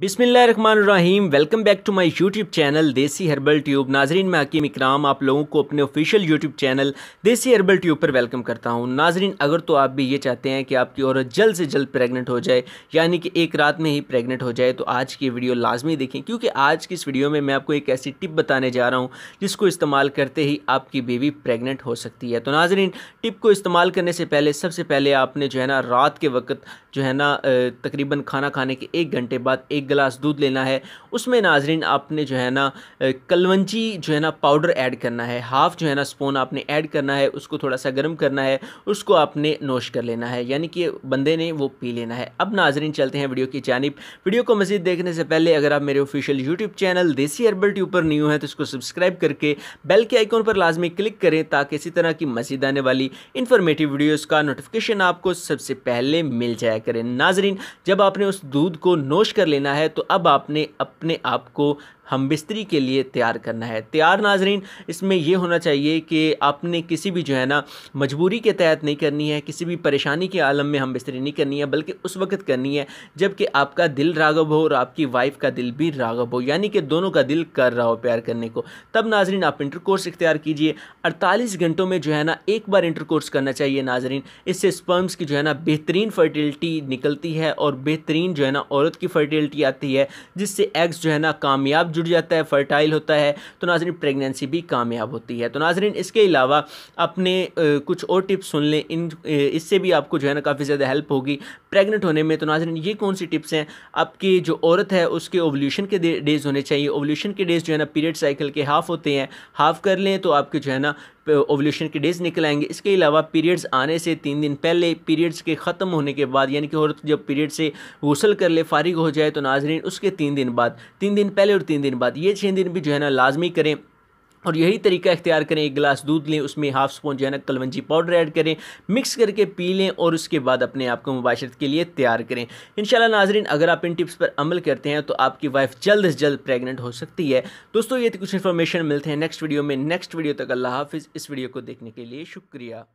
बिसमीम welcome back to my YouTube channel Desi herbal tube नाजरीन मैं हकीम इकराम आप लोगों को अपने official YouTube channel Desi herbal tube पर वेलकम करता हूं नाजरीन अगर तो आप भी ये चाहते हैं कि आपकी औरत जल्द से जल्द प्रेग्नेंट हो जाए यानी कि एक रात में ही प्रेगनेंट हो जाए तो आज की वीडियो लाजमी देखें क्योंकि आज की इस वीडियो में मैं आपको एक ऐसी टिप बताने जा रहा हूँ जिसको इस्तेमाल करते ही आपकी बेबी प्रेगनेंट हो सकती है तो नाजरीन टिप को इस्तेमाल करने से पहले सबसे पहले आपने जो है ना रात के वक्त जो है ना तकरीबन खाना खाने के एक घंटे बाद एक एक गिलास दूध लेना है उसमें नाजरीन आपने जो है ना कलवंजी जो है ना पाउडर ऐड करना है हाफ़ जो है ना स्पून आपने ऐड करना है उसको थोड़ा सा गर्म करना है उसको आपने नोश कर लेना है यानी कि बंदे ने वो पी लेना है अब नाजरीन चलते हैं वीडियो की जानब वीडियो को मज़ीद देखने से पहले अगर आप मेरे official YouTube channel Desi herbal tube पर न्यू है तो इसको सब्सक्राइब करके बेल के आइकॉन पर लाजमी क्लिक करें ताकि इसी तरह की मजीद आने वाली इन्फॉर्मेटिव वीडियोज़ का नोटिफिकेशन आपको सबसे पहले मिल जाया करें नाजरीन जब आपने उस दूध को नोश कर लेना करना है तो अब आपने अपने आप को हम बिस्तरी के लिए तैयार करना है तैयार नाजरीन इसमें यह होना चाहिए कि आपने किसी भी जो है ना मजबूरी के तहत नहीं करनी है किसी भी परेशानी के आलम में हम बिस्तरी नहीं करनी है बल्कि उस वक्त करनी है जबकि आपका दिल रागब हो और आपकी वाइफ का दिल भी रागब हो यानी कि दोनों का दिल कर रहा हो प्यार करने को तब नाजरीन आप इंटर कोर्स इख्तियार कीजिए अड़तालीस घंटों में जो है ना एक बार इंटर कोर्स करना चाहिए नाजरीन इससे स्पर्म्स की जो है ना बेहतरीन फर्टिलिटी निकलती है और बेहतरीन जो है ना औरत की फर्टिलिटी की आती है जिससे एग्स जो है ना कामयाब जुड़ जाता है फर्टाइल होता है तो नाजरीन प्रेगनेंसी भी कामयाब होती है तो नाजरीन इसके अलावा अपने कुछ और टिप्स सुन लें इन इससे भी आपको जो है ना काफ़ी ज़्यादा हेल्प होगी प्रेगनेंट होने में तो नाजरीन ये कौन सी टिप्स हैं आपकी जो औरत है उसके ओवल्यूशन के डेज़ होने चाहिए ओवल्यूशन के डेज़ जो है ना पीरियड साइकिल के हाफ़ होते हैं हाफ़ कर लें तो आपके जो है ना ओवल्यूशन के डेज निकल आएंगे इसके अलावा पीरियड्स आने से तीन दिन पहले पीरियड्स के ख़त्म होने के बाद यानी कि औरत जब पीरियड से गसल कर ले फारिग हो जाए तो नाजरीन उसके तीन दिन बाद तीन दिन पहले और तीन दिन बाद ये छः दिन भी जो है ना लाजमी करें और यही तरीका इख्तियार करें एक गिलास दूध लें उसमें हाफ स्पून जो है ना कलवंजी पाउडर ऐड करें मिक्स करके पी लें और उसके बाद अपने आप को मुबाशरत के लिए तैयार करें इन नाजरीन अगर आप इन टिप्स पर अमल करते हैं तो आपकी वाइफ जल्द अज जल्द प्रेगनेंट हो सकती है दोस्तों ये कुछ इन्फॉर्मेशन मिलते हैं नेक्स्ट वीडियो में नेक्स्ट वीडियो तक अल्लाह हाफिज़ इस वीडियो को देखने के लिए शुक्रिया